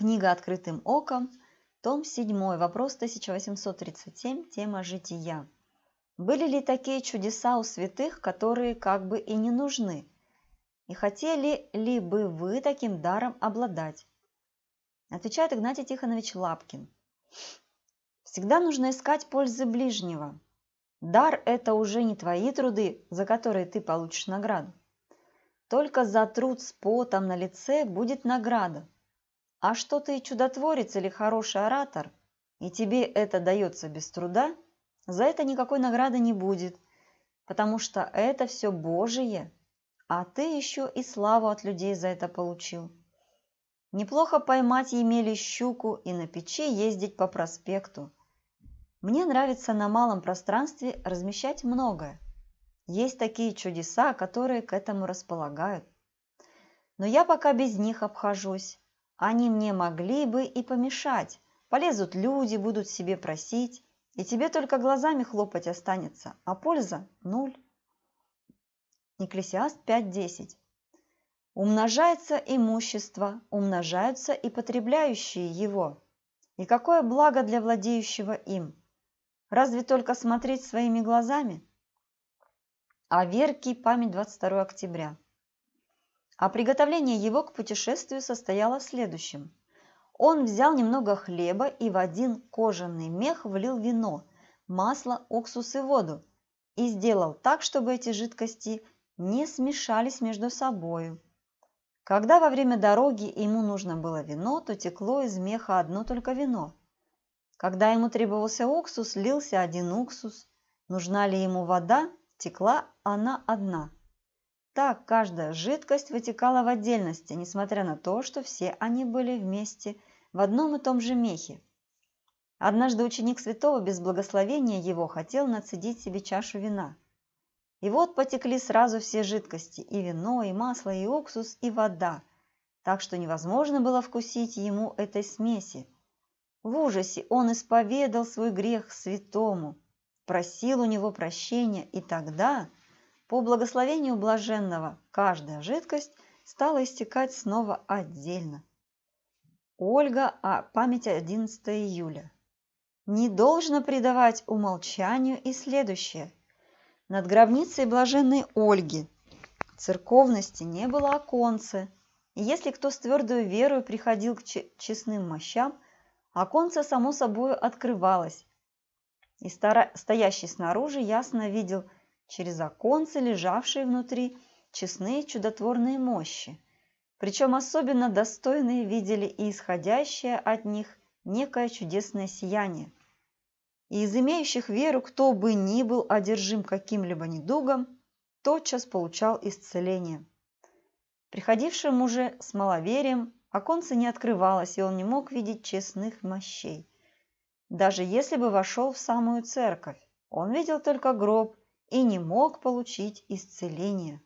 Книга «Открытым оком», том 7, вопрос 1837, тема «Жития». Были ли такие чудеса у святых, которые как бы и не нужны? И хотели ли бы вы таким даром обладать? Отвечает Игнатий Тихонович Лапкин. Всегда нужно искать пользы ближнего. Дар – это уже не твои труды, за которые ты получишь награду. Только за труд с потом на лице будет награда – а что ты чудотворец или хороший оратор, и тебе это дается без труда, за это никакой награды не будет, потому что это все Божие, а ты еще и славу от людей за это получил. Неплохо поймать Емели щуку и на печи ездить по проспекту. Мне нравится на малом пространстве размещать многое. Есть такие чудеса, которые к этому располагают. Но я пока без них обхожусь. Они мне могли бы и помешать. Полезут люди, будут себе просить. И тебе только глазами хлопать останется, а польза – ноль. Екклесиаст 5.10. Умножается имущество, умножаются и потребляющие его. И какое благо для владеющего им? Разве только смотреть своими глазами? А верки память 22 октября. А приготовление его к путешествию состояло следующим: Он взял немного хлеба и в один кожаный мех влил вино, масло, уксус и воду и сделал так, чтобы эти жидкости не смешались между собою. Когда во время дороги ему нужно было вино, то текло из меха одно только вино. Когда ему требовался уксус, лился один уксус. Нужна ли ему вода, текла она одна – так каждая жидкость вытекала в отдельности, несмотря на то, что все они были вместе в одном и том же мехе. Однажды ученик святого без благословения его хотел нацедить себе чашу вина. И вот потекли сразу все жидкости – и вино, и масло, и уксус, и вода, так что невозможно было вкусить ему этой смеси. В ужасе он исповедал свой грех святому, просил у него прощения, и тогда – по благословению блаженного каждая жидкость стала истекать снова отдельно. Ольга о памяти 11 июля. Не должно предавать умолчанию и следующее. Над гробницей блаженной Ольги церковности не было оконца. и если кто с твердой верой приходил к честным мощам, оконце само собой открывалось, и стоящий снаружи ясно видел – через оконцы, лежавшие внутри, честные чудотворные мощи. Причем особенно достойные видели и исходящее от них некое чудесное сияние. И из имеющих веру, кто бы ни был одержим каким-либо недугом, тотчас получал исцеление. Приходившим уже с маловерием оконце не открывалось, и он не мог видеть честных мощей. Даже если бы вошел в самую церковь, он видел только гроб, и не мог получить исцеления.